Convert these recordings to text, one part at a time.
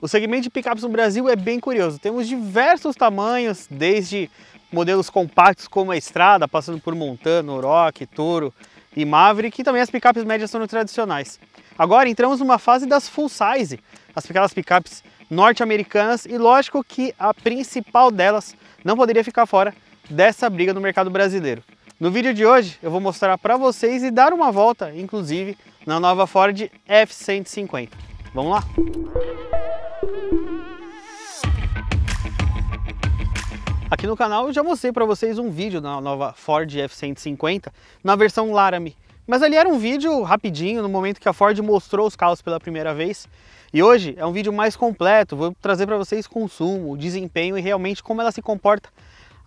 O segmento de picapes no Brasil é bem curioso. Temos diversos tamanhos, desde modelos compactos como a Estrada, passando por Montano, Rock, Toro e Maverick, e também as picapes médias são tradicionais. Agora entramos numa fase das full size, aquelas picapes norte-americanas, e lógico que a principal delas não poderia ficar fora dessa briga no mercado brasileiro. No vídeo de hoje eu vou mostrar para vocês e dar uma volta, inclusive, na nova Ford F-150. Vamos lá! Aqui no canal eu já mostrei para vocês um vídeo da nova Ford F-150 na versão Laramie. Mas ali era um vídeo rapidinho, no momento que a Ford mostrou os carros pela primeira vez. E hoje é um vídeo mais completo, vou trazer para vocês consumo, desempenho e realmente como ela se comporta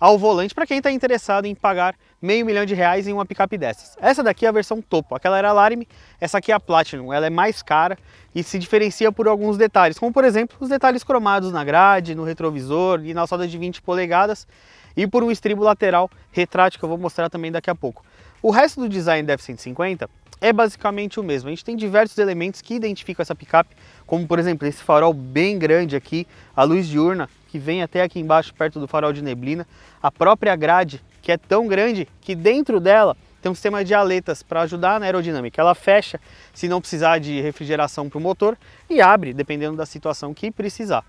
ao volante para quem está interessado em pagar meio milhão de reais em uma picape dessas. Essa daqui é a versão topo, aquela era a essa aqui é a Platinum, ela é mais cara e se diferencia por alguns detalhes, como por exemplo os detalhes cromados na grade, no retrovisor e na alçada de 20 polegadas e por um estribo lateral retrátil que eu vou mostrar também daqui a pouco. O resto do design da F-150 é basicamente o mesmo. A gente tem diversos elementos que identificam essa picape, como por exemplo esse farol bem grande aqui, a luz diurna que vem até aqui embaixo, perto do farol de neblina. A própria grade, que é tão grande que dentro dela tem um sistema de aletas para ajudar na aerodinâmica. Ela fecha se não precisar de refrigeração para o motor e abre dependendo da situação que precisar.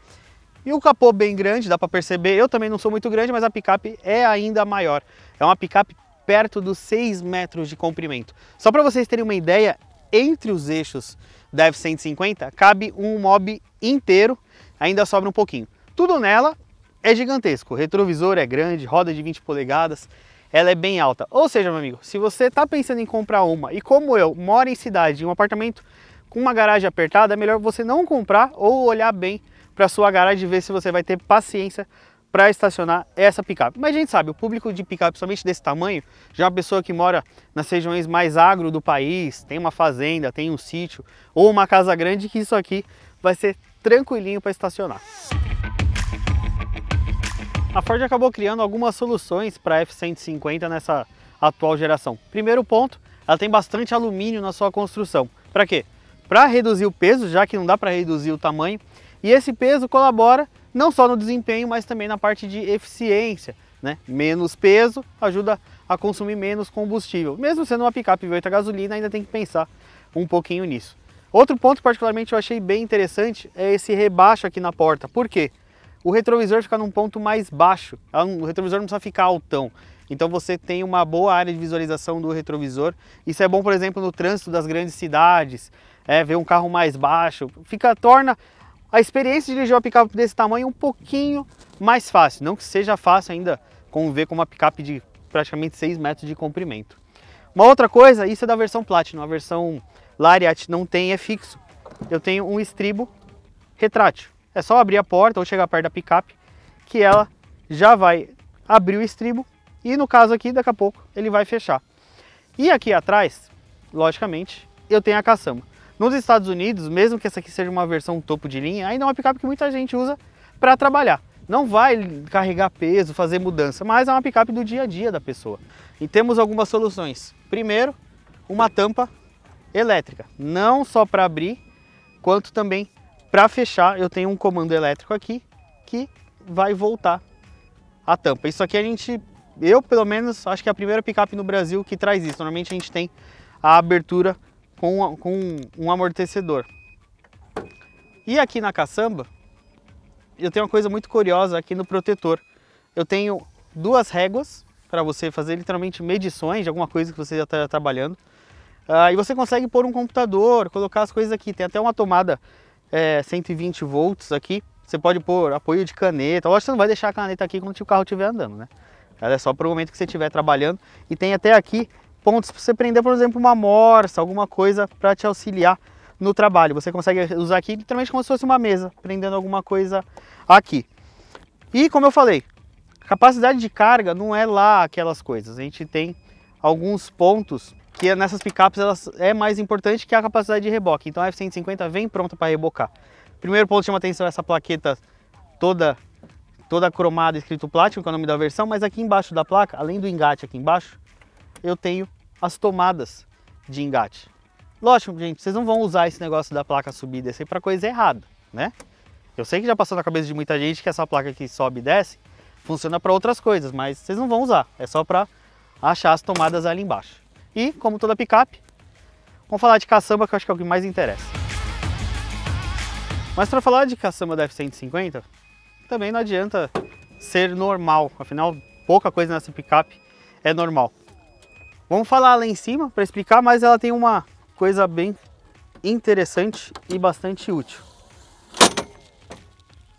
E o capô bem grande, dá para perceber, eu também não sou muito grande, mas a picape é ainda maior. É uma picape perto dos 6 metros de comprimento. Só para vocês terem uma ideia, entre os eixos da F-150 cabe um mob inteiro, ainda sobra um pouquinho. Tudo nela é gigantesco. O retrovisor é grande, roda de 20 polegadas, ela é bem alta. Ou seja, meu amigo, se você está pensando em comprar uma e como eu mora em cidade, em um apartamento com uma garagem apertada, é melhor você não comprar ou olhar bem para sua garagem e ver se você vai ter paciência para estacionar essa picape. Mas a gente sabe, o público de picape, somente desse tamanho, já é uma pessoa que mora nas regiões mais agro do país, tem uma fazenda, tem um sítio ou uma casa grande, que isso aqui vai ser tranquilinho para estacionar a Ford acabou criando algumas soluções para a F-150 nessa atual geração. Primeiro ponto, ela tem bastante alumínio na sua construção. Para quê? Para reduzir o peso, já que não dá para reduzir o tamanho, e esse peso colabora não só no desempenho, mas também na parte de eficiência. Né? Menos peso ajuda a consumir menos combustível. Mesmo sendo uma picape V8 a gasolina, ainda tem que pensar um pouquinho nisso. Outro ponto particularmente eu achei bem interessante é esse rebaixo aqui na porta. Por quê? o retrovisor fica num ponto mais baixo, o retrovisor não precisa ficar altão. Então você tem uma boa área de visualização do retrovisor. Isso é bom, por exemplo, no trânsito das grandes cidades, é, ver um carro mais baixo. Fica, torna a experiência de dirigir uma picape desse tamanho um pouquinho mais fácil. Não que seja fácil ainda ver com uma picape de praticamente 6 metros de comprimento. Uma outra coisa, isso é da versão Platinum, a versão Lariat não tem, é fixo. Eu tenho um estribo retrátil. É só abrir a porta ou chegar perto da picape que ela já vai abrir o estribo e no caso aqui, daqui a pouco, ele vai fechar. E aqui atrás, logicamente, eu tenho a caçamba. Nos Estados Unidos, mesmo que essa aqui seja uma versão topo de linha, ainda é uma picape que muita gente usa para trabalhar. Não vai carregar peso, fazer mudança, mas é uma picape do dia a dia da pessoa. E temos algumas soluções. Primeiro, uma tampa elétrica, não só para abrir, quanto também para fechar, eu tenho um comando elétrico aqui que vai voltar a tampa. Isso aqui a gente, eu pelo menos, acho que é a primeira picape no Brasil que traz isso. Normalmente a gente tem a abertura com, com um amortecedor. E aqui na caçamba, eu tenho uma coisa muito curiosa aqui no protetor. Eu tenho duas réguas para você fazer literalmente medições de alguma coisa que você já está trabalhando. Uh, e você consegue pôr um computador, colocar as coisas aqui. Tem até uma tomada é, 120 volts aqui. Você pode pôr apoio de caneta. Lógico que você não vai deixar a caneta aqui quando o carro estiver andando, né? Ela é só para o momento que você estiver trabalhando. E tem até aqui pontos para você prender, por exemplo, uma morsa, alguma coisa para te auxiliar no trabalho. Você consegue usar aqui literalmente como se fosse uma mesa, prendendo alguma coisa aqui. E como eu falei, capacidade de carga não é lá aquelas coisas. A gente tem alguns pontos que nessas picapes elas é mais importante que a capacidade de reboque. Então a F-150 vem pronta para rebocar. Primeiro ponto chama atenção essa plaqueta toda toda cromada escrito Platinum, que é o nome da versão, mas aqui embaixo da placa, além do engate aqui embaixo, eu tenho as tomadas de engate. Lógico, gente, vocês não vão usar esse negócio da placa subir e descer para coisa errada, né? Eu sei que já passou na cabeça de muita gente que essa placa que sobe e desce funciona para outras coisas, mas vocês não vão usar, é só para achar as tomadas ali embaixo. E, como toda picape, vamos falar de caçamba, que eu acho que é o que mais interessa. Mas para falar de caçamba da F-150, também não adianta ser normal, afinal, pouca coisa nessa picape é normal. Vamos falar lá em cima para explicar, mas ela tem uma coisa bem interessante e bastante útil.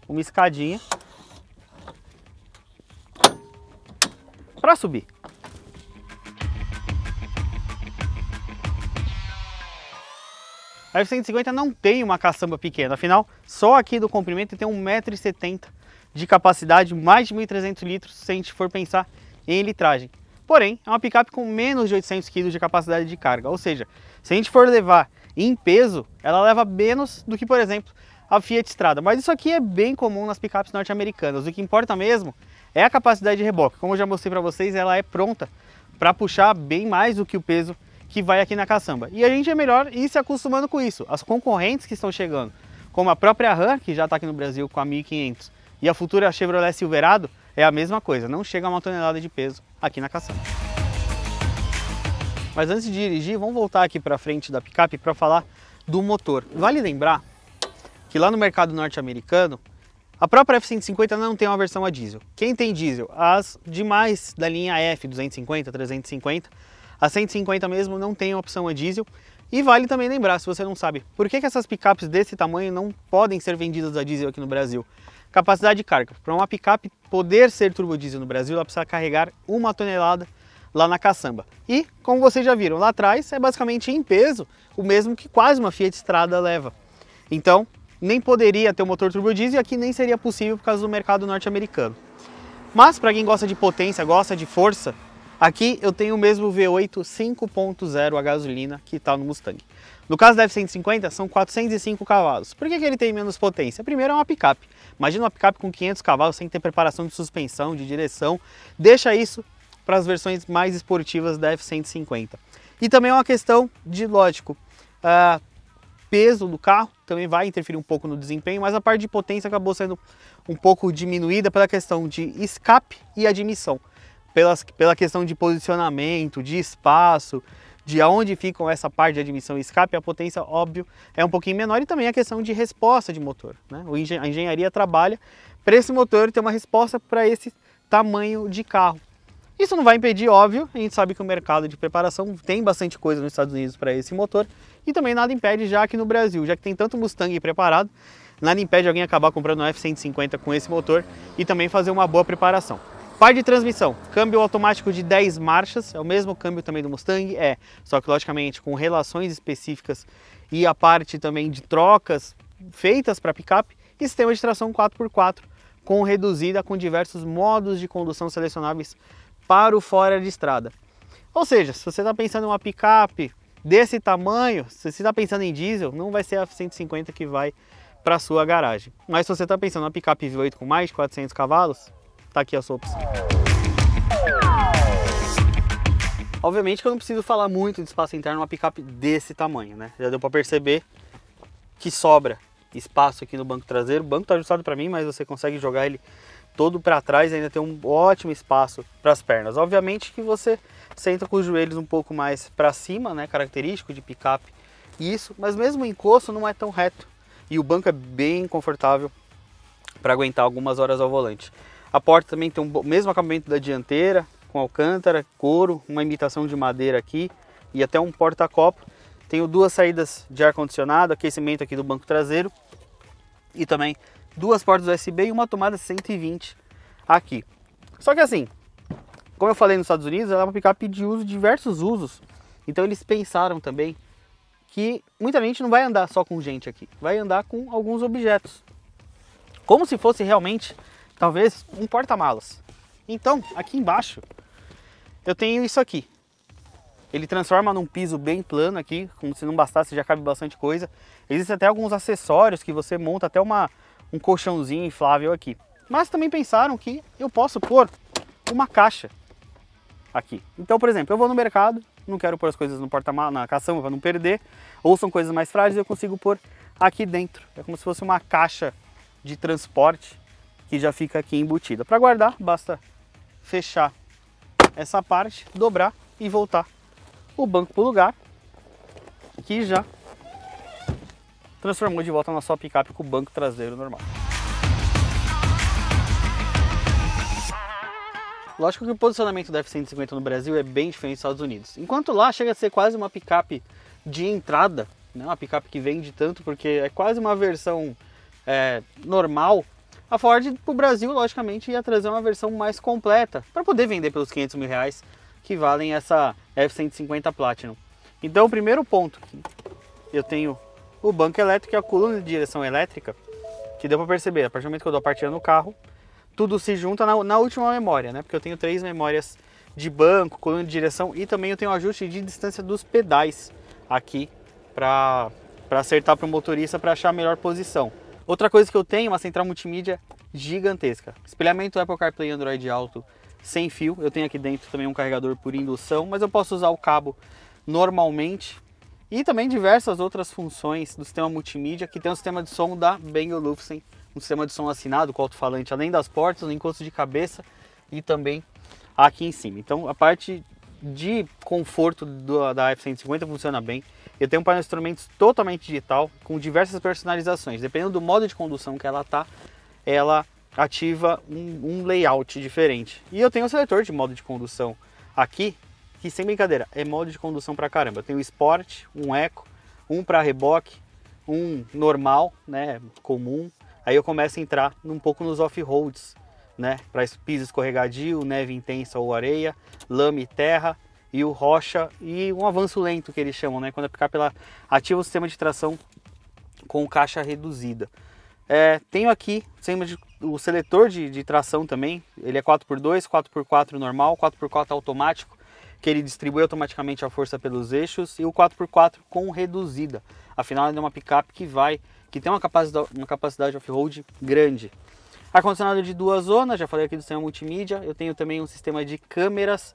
Uma escadinha para subir. A F-150 não tem uma caçamba pequena, afinal, só aqui do comprimento tem 1,70m de capacidade, mais de 1.300 litros, se a gente for pensar em litragem. Porém, é uma picape com menos de 800 kg de capacidade de carga, ou seja, se a gente for levar em peso, ela leva menos do que, por exemplo, a Fiat Strada. Mas isso aqui é bem comum nas picapes norte-americanas. O que importa mesmo é a capacidade de reboque. Como eu já mostrei para vocês, ela é pronta para puxar bem mais do que o peso que vai aqui na caçamba. E a gente é melhor ir se acostumando com isso. As concorrentes que estão chegando, como a própria Ram, que já está aqui no Brasil com a 1500, e a futura Chevrolet Silverado, é a mesma coisa, não chega a uma tonelada de peso aqui na caçamba. Mas antes de dirigir, vamos voltar aqui para frente da picape para falar do motor. Vale lembrar que lá no mercado norte-americano, a própria F-150 não tem uma versão a diesel. Quem tem diesel? As demais da linha F, 250, 350, a 150 mesmo não tem opção a diesel. E vale também lembrar, se você não sabe, por que, que essas picapes desse tamanho não podem ser vendidas a diesel aqui no Brasil? Capacidade de carga. Para uma picape poder ser turbo diesel no Brasil, ela precisa carregar uma tonelada lá na caçamba. E, como vocês já viram lá atrás, é basicamente em peso o mesmo que quase uma Fiat Strada leva. Então, nem poderia ter um motor diesel e aqui nem seria possível por causa do mercado norte-americano. Mas para quem gosta de potência, gosta de força, Aqui eu tenho o mesmo V8 5.0 a gasolina que está no Mustang. No caso da F-150, são 405 cavalos. Por que, que ele tem menos potência? Primeiro, é uma picape. Imagina uma picape com 500 cavalos, sem ter preparação de suspensão, de direção. Deixa isso para as versões mais esportivas da F-150. E também é uma questão de, lógico, uh, peso do carro também vai interferir um pouco no desempenho, mas a parte de potência acabou sendo um pouco diminuída pela questão de escape e admissão pela pela questão de posicionamento, de espaço, de aonde ficam essa parte de admissão e escape, a potência, óbvio, é um pouquinho menor e também a questão de resposta de motor. Né? A engenharia trabalha para esse motor ter uma resposta para esse tamanho de carro. Isso não vai impedir, óbvio, a gente sabe que o mercado de preparação tem bastante coisa nos Estados Unidos para esse motor e também nada impede já aqui no Brasil, já que tem tanto Mustang preparado, nada impede alguém acabar comprando um F-150 com esse motor e também fazer uma boa preparação. Par de transmissão, câmbio automático de 10 marchas, é o mesmo câmbio também do Mustang, é, só que logicamente com relações específicas e a parte também de trocas feitas para picape, e sistema de tração 4x4 com reduzida com diversos modos de condução selecionáveis para o fora de estrada. Ou seja, se você está pensando em uma picape desse tamanho, se você está pensando em diesel, não vai ser a 150 que vai para sua garagem. Mas se você está pensando em uma picape V8 com mais de 400 cavalos, tá aqui sua opção. Obviamente que eu não preciso falar muito de espaço interno numa picape desse tamanho, né? Já deu para perceber que sobra espaço aqui no banco traseiro. O banco tá ajustado para mim, mas você consegue jogar ele todo para trás e ainda tem um ótimo espaço para as pernas. Obviamente que você senta com os joelhos um pouco mais para cima, né? Característico de picape isso, mas mesmo o encosto não é tão reto e o banco é bem confortável para aguentar algumas horas ao volante. A porta também tem o mesmo acabamento da dianteira, com alcântara, couro, uma imitação de madeira aqui e até um porta-copo. Tenho duas saídas de ar-condicionado, aquecimento aqui do banco traseiro e também duas portas USB e uma tomada 120 aqui. Só que assim, como eu falei nos Estados Unidos, ela é uma picape de uso diversos usos. Então eles pensaram também que muita gente não vai andar só com gente aqui, vai andar com alguns objetos. Como se fosse realmente talvez um porta-malas. Então, aqui embaixo, eu tenho isso aqui. Ele transforma num piso bem plano aqui, como se não bastasse, já cabe bastante coisa. Existem até alguns acessórios que você monta até uma, um colchãozinho inflável aqui. Mas também pensaram que eu posso pôr uma caixa aqui. Então, por exemplo, eu vou no mercado, não quero pôr as coisas no porta na caçamba para não perder, ou são coisas mais frágeis, eu consigo pôr aqui dentro. É como se fosse uma caixa de transporte que já fica aqui embutida. Para guardar, basta fechar essa parte, dobrar e voltar o banco para o lugar, que já transformou de volta na sua picape com o banco traseiro normal. Lógico que o posicionamento da F-150 no Brasil é bem diferente dos Estados Unidos. Enquanto lá chega a ser quase uma picape de entrada, né? uma picape que vende tanto, porque é quase uma versão é, normal a Ford para o Brasil, logicamente, ia trazer uma versão mais completa para poder vender pelos 500 mil reais que valem essa F-150 Platinum. Então, o primeiro ponto que eu tenho o banco elétrico e a coluna de direção elétrica, que deu para perceber, a partir do momento que eu dou a partida no carro, tudo se junta na, na, última memória, né? Porque eu tenho três memórias de banco, coluna de direção e também eu tenho um ajuste de distância dos pedais aqui para acertar para o motorista para achar a melhor posição. Outra coisa que eu tenho é uma central multimídia gigantesca. Espelhamento Apple CarPlay Android Auto sem fio. Eu tenho aqui dentro também um carregador por indução, mas eu posso usar o cabo normalmente. E também diversas outras funções do sistema multimídia, que tem o sistema de som da Bang Olufsen, um sistema de som assinado com alto-falante, além das portas, no encosto de cabeça e também aqui em cima. Então a parte de conforto do, da F-150 funciona bem. Eu tenho um painel de instrumentos totalmente digital, com diversas personalizações. Dependendo do modo de condução que ela está, ela ativa um, um layout diferente. E eu tenho um seletor de modo de condução aqui, que sem brincadeira, é modo de condução pra caramba. Eu tenho um Sport, um Eco, um para reboque, um normal, né, comum. Aí eu começo a entrar um pouco nos off-roads, né, para piso escorregadio, neve intensa ou areia, lama e terra, e o rocha e um avanço lento que eles chamam, né? Quando a picape ela ativa o sistema de tração com caixa reduzida. É, tenho aqui o seletor de, de, tração também, ele é 4x2, 4x4 normal, 4x4 automático, que ele distribui automaticamente a força pelos eixos, e o 4x4 com reduzida. Afinal, ele é uma picape que vai, que tem uma capacidade, uma capacidade off-road grande. Ar-condicionado de duas zonas, já falei aqui do sistema multimídia, eu tenho também um sistema de câmeras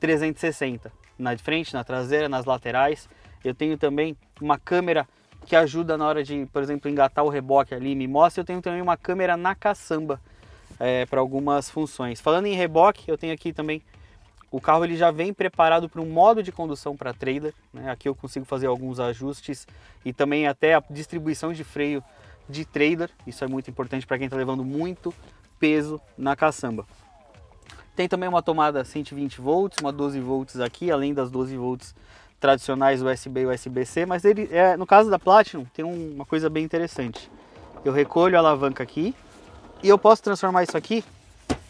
360 na frente, na traseira, nas laterais. Eu tenho também uma câmera que ajuda na hora de, por exemplo, engatar o reboque ali, me mostra. Eu tenho também uma câmera na caçamba é, para algumas funções. Falando em reboque, eu tenho aqui também o carro ele já vem preparado para um modo de condução para trailer. Né? Aqui eu consigo fazer alguns ajustes e também até a distribuição de freio de trailer. Isso é muito importante para quem está levando muito peso na caçamba. Tem também uma tomada 120 volts, uma 12 volts aqui, além das 12 volts tradicionais USB e USB-C, mas ele é, no caso da Platinum tem um, uma coisa bem interessante. Eu recolho a alavanca aqui e eu posso transformar isso aqui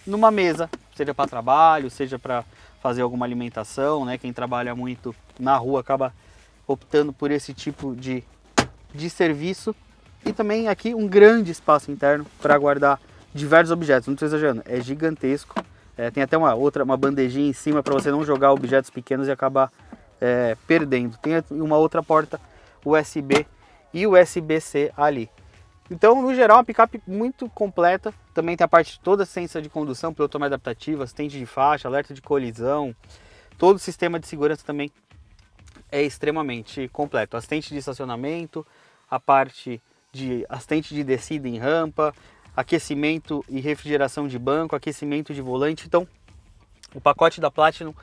numa mesa, seja para trabalho, seja para fazer alguma alimentação, né? Quem trabalha muito na rua acaba optando por esse tipo de, de serviço. E também aqui um grande espaço interno para guardar diversos objetos, não estou exagerando, é gigantesco. É, tem até uma outra, uma bandejinha em cima para você não jogar objetos pequenos e acabar é, perdendo. Tem uma outra porta USB e USB-C ali. Então, no geral, é uma picape muito completa. Também tem a parte de toda a de condução, piloto mais adaptativo assistente de faixa, alerta de colisão. Todo o sistema de segurança também é extremamente completo. Assistente de estacionamento, a parte de assistente de descida em rampa, aquecimento e refrigeração de banco, aquecimento de volante. Então, o pacote da Platinum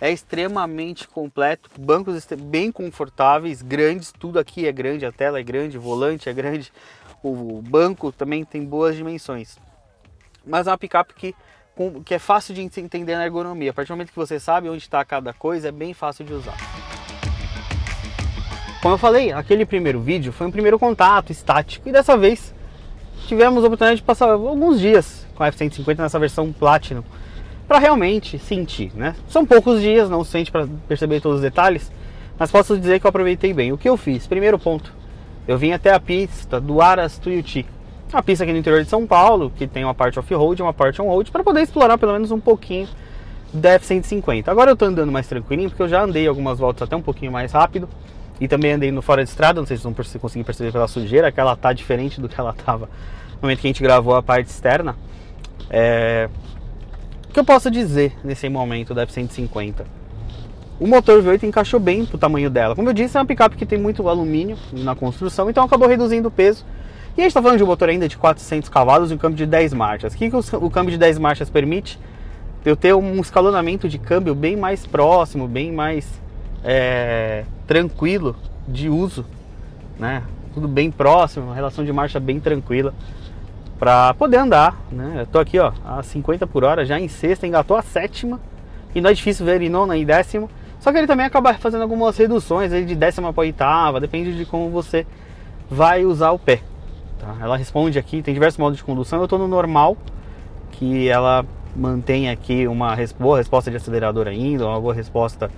é extremamente completo, bancos bem confortáveis, grandes, tudo aqui é grande, a tela é grande, o volante é grande, o banco também tem boas dimensões. Mas é uma picape que, que é fácil de entender na ergonomia. A partir do momento que você sabe onde está cada coisa, é bem fácil de usar. Como eu falei, aquele primeiro vídeo foi um primeiro contato estático e dessa vez tivemos a oportunidade de passar alguns dias com a F-150 nessa versão Platinum para realmente sentir, né? São poucos dias, não sente para perceber todos os detalhes, mas posso dizer que eu aproveitei bem. O que eu fiz? Primeiro ponto, eu vim até a pista do Aras Tuiuti, uma pista aqui no interior de São Paulo, que tem uma parte off-road e uma parte on-road, para poder explorar pelo menos um pouquinho da F-150. Agora eu estou andando mais tranquilinho, porque eu já andei algumas voltas até um pouquinho mais rápido, e também andei no fora de estrada, não sei se vocês vão conseguir perceber pela sujeira, que ela tá diferente do que ela tava no momento que a gente gravou a parte externa. É... O que eu posso dizer nesse momento da F-150? O motor V8 encaixou bem pro tamanho dela. Como eu disse, é uma picape que tem muito alumínio na construção, então acabou reduzindo o peso. E a gente está falando de um motor ainda de 400 cavalos e um câmbio de 10 marchas. O que, que o câmbio de 10 marchas permite? Eu ter um escalonamento de câmbio bem mais próximo, bem mais é, tranquilo de uso, né? Tudo bem próximo, uma relação de marcha bem tranquila para poder andar, né? Eu tô aqui, ó, a 50 por hora, já em sexta, engatou a sétima e não é difícil ver ele em nona e décima, Só que ele também acaba fazendo algumas reduções aí de décima para oitava, depende de como você vai usar o pé. Tá? Ela responde aqui, tem diversos modos de condução. Eu estou no normal, que ela mantém aqui uma boa resposta de acelerador ainda, uma boa resposta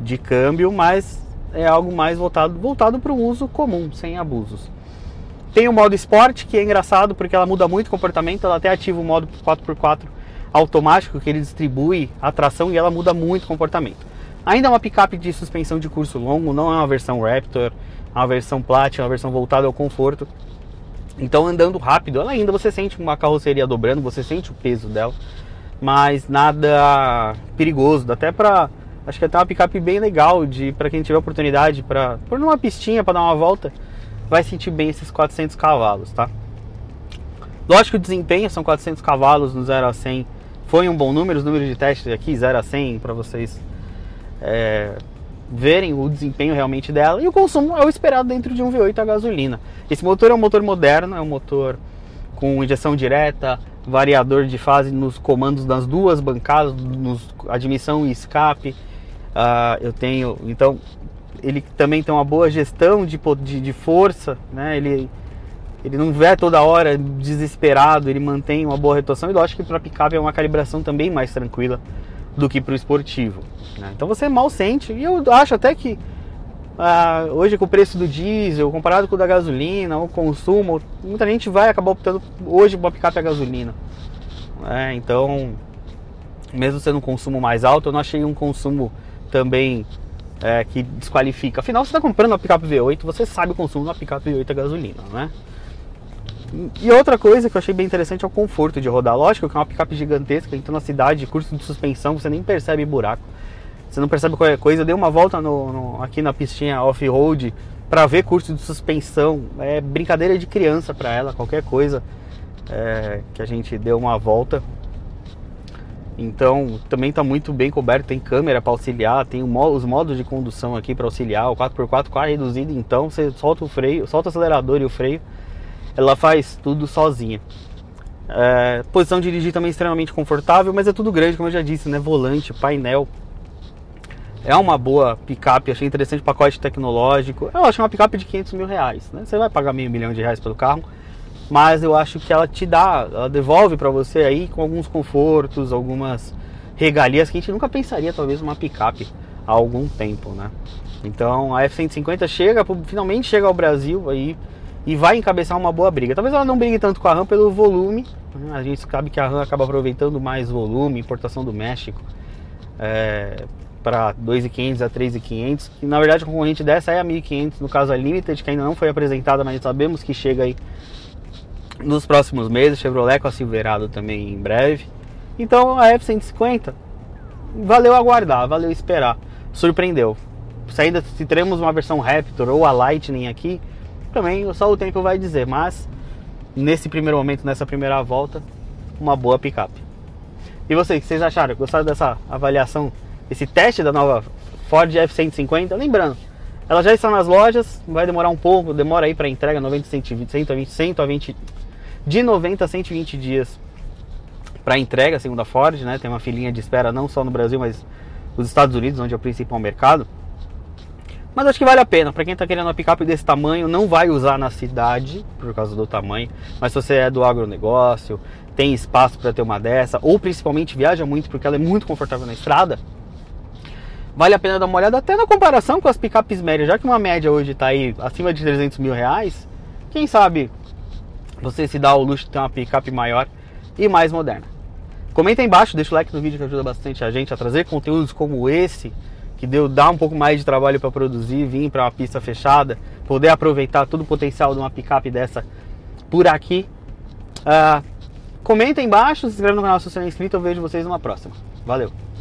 de câmbio, mas é algo mais voltado voltado para o uso comum, sem abusos. Tem o modo esporte, que é engraçado porque ela muda muito o comportamento, ela até ativa o modo 4x4 automático que ele distribui a tração e ela muda muito o comportamento. Ainda é uma picape de suspensão de curso longo, não é uma versão Raptor, é uma versão Platinum, é uma versão voltada ao conforto. Então andando rápido, ela ainda você sente uma carroceria dobrando, você sente o peso dela, mas nada perigoso, até para Acho que até uma picape bem legal de para quem tiver oportunidade para por numa pistinha para dar uma volta, vai sentir bem esses 400 cavalos, tá? Lógico, o desempenho são 400 cavalos no 0 a 100. Foi um bom número, os números de testes aqui 0 a 100 para vocês é, verem o desempenho realmente dela. E o consumo é o esperado dentro de um V8 a gasolina. Esse motor é um motor moderno, é um motor com injeção direta, variador de fase nos comandos das duas bancadas, nos admissão e escape. Uh, eu tenho, então, ele também tem uma boa gestão de, de, de força, né? Ele, ele não vê toda hora desesperado, ele mantém uma boa retuação e lógico que para picape é uma calibração também mais tranquila do que para o esportivo. Né? Então você é mal sente e eu acho até que ah, hoje com o preço do diesel comparado com o da gasolina, o consumo, muita gente vai acabar optando hoje por picape a gasolina. É, então, mesmo sendo um consumo mais alto, eu não achei um consumo também é, que desqualifica. Afinal, você está comprando uma picape V8, você sabe o consumo uma picape V8 a gasolina, né? E outra coisa que eu achei bem interessante é o conforto de rodar. Lógico que é uma picape gigantesca, então na cidade, curso de suspensão, você nem percebe buraco. Você não percebe qualquer coisa. Eu dei uma volta no, no, aqui na pistinha off-road para ver curso de suspensão. É brincadeira de criança para ela, qualquer coisa é, que a gente deu uma volta. Então também está muito bem coberto, tem câmera para auxiliar, tem os modos de condução aqui para auxiliar, o 4x4 carro reduzido, então você solta o freio, solta o acelerador e o freio, ela faz tudo sozinha. É, posição de dirigir também extremamente confortável, mas é tudo grande, como eu já disse, né? Volante, painel. É uma boa picape, achei interessante o pacote tecnológico. Eu acho uma picape de 500 mil reais, né? Você vai pagar meio milhão de reais pelo carro mas eu acho que ela te dá, ela devolve para você aí com alguns confortos, algumas regalias que a gente nunca pensaria talvez uma picape há algum tempo, né? Então a F-150 chega, finalmente chega ao Brasil aí e vai encabeçar uma boa briga. Talvez ela não brigue tanto com a RAM pelo volume, né? a gente sabe que a RAM acaba aproveitando mais volume, importação do México é, para 2.500 a 3.500. E na verdade a concorrente dessa é a 1.500, no caso a Limited, que ainda não foi apresentada, mas sabemos que chega aí nos próximos meses, Chevrolet com a Silverado também em breve. Então a F-150 valeu aguardar, valeu esperar, surpreendeu. Se ainda se teremos uma versão Raptor ou a Lightning aqui, também só o tempo vai dizer, mas nesse primeiro momento, nessa primeira volta, uma boa picape. E vocês, o que vocês acharam? Gostaram dessa avaliação, esse teste da nova Ford F-150? Lembrando, ela já está nas lojas, vai demorar um pouco, demora aí para entrega 90, 120, 120, 120, de 90 a 120 dias para entrega, segundo a Ford, né? Tem uma filinha de espera não só no Brasil, mas nos Estados Unidos, onde é o principal mercado. Mas acho que vale a pena. Para quem está querendo uma picape desse tamanho, não vai usar na cidade por causa do tamanho. Mas se você é do agronegócio, tem espaço para ter uma dessa, ou principalmente viaja muito porque ela é muito confortável na estrada, vale a pena dar uma olhada até na comparação com as picapes médias. Já que uma média hoje está aí acima de 300 mil reais, quem sabe você se dá o luxo de ter uma picape maior e mais moderna. Comenta aí embaixo, deixa o like no vídeo que ajuda bastante a gente a trazer conteúdos como esse, que deu dá um pouco mais de trabalho para produzir, vir para uma pista fechada, poder aproveitar todo o potencial de uma picape dessa por aqui. Uh, comenta aí embaixo, se inscreve no canal se você não é inscrito, eu vejo vocês numa próxima. Valeu!